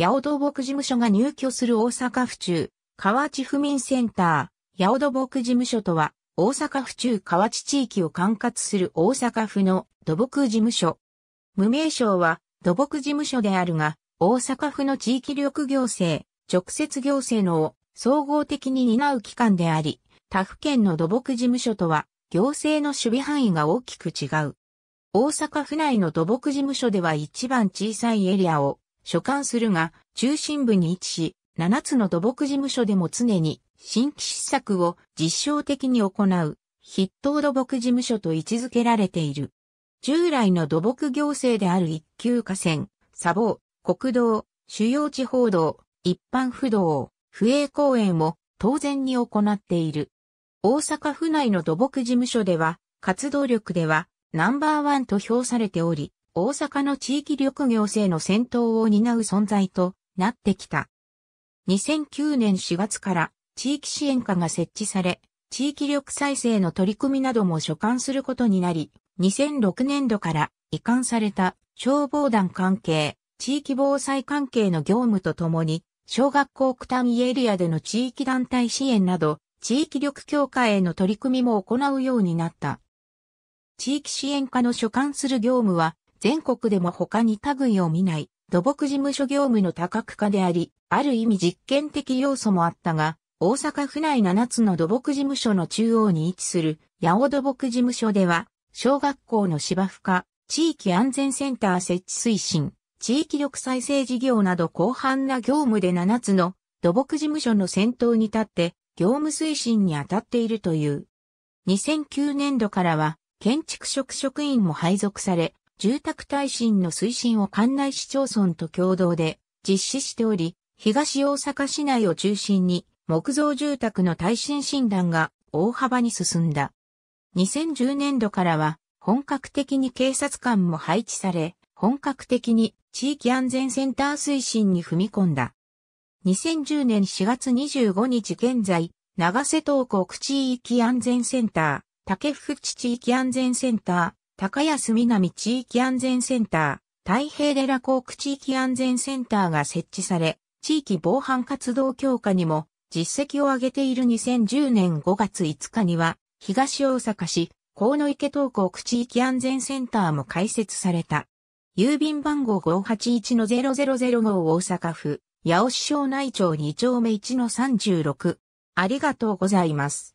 八尾土木事務所が入居する大阪府中、河内府民センター、八尾土木事務所とは、大阪府中河内地域を管轄する大阪府の土木事務所。無名称は土木事務所であるが、大阪府の地域力行政、直接行政のを総合的に担う機関であり、他府県の土木事務所とは、行政の守備範囲が大きく違う。大阪府内の土木事務所では一番小さいエリアを所管するが、中心部に位置し、7つの土木事務所でも常に新規施策を実証的に行う、筆頭土木事務所と位置づけられている。従来の土木行政である一級河川、砂防、国道、主要地方道、一般不動、不営公園を当然に行っている。大阪府内の土木事務所では、活動力ではナンバーワンと評されており、大阪の地域緑行政の先頭を担う存在となってきた。2009年4月から地域支援課が設置され、地域緑再生の取り組みなども所管することになり、2006年度から移管された消防団関係、地域防災関係の業務とともに、小学校区単位エリアでの地域団体支援など、地域力強化への取り組みも行うようになった。地域支援課の所管する業務は、全国でも他に類を見ない土木事務所業務の多角化であり、ある意味実験的要素もあったが、大阪府内7つの土木事務所の中央に位置する八尾土木事務所では、小学校の芝生化、地域安全センター設置推進、地域力再生事業など広範な業務で7つの土木事務所の先頭に立って、業務推進に当たっているという。2009年度からは、建築職職員も配属され、住宅耐震の推進を管内市町村と共同で実施しており、東大阪市内を中心に木造住宅の耐震診断が大幅に進んだ。2010年度からは本格的に警察官も配置され、本格的に地域安全センター推進に踏み込んだ。2010年4月25日現在、長瀬東国地域安全センター、竹淵地域安全センター、高安南地域安全センター、太平寺港区地域安全センターが設置され、地域防犯活動強化にも実績を上げている2010年5月5日には、東大阪市、河野池東港区地域安全センターも開設された。郵便番号581-0005大阪府、八尾市庄内町2丁目1-36。ありがとうございます。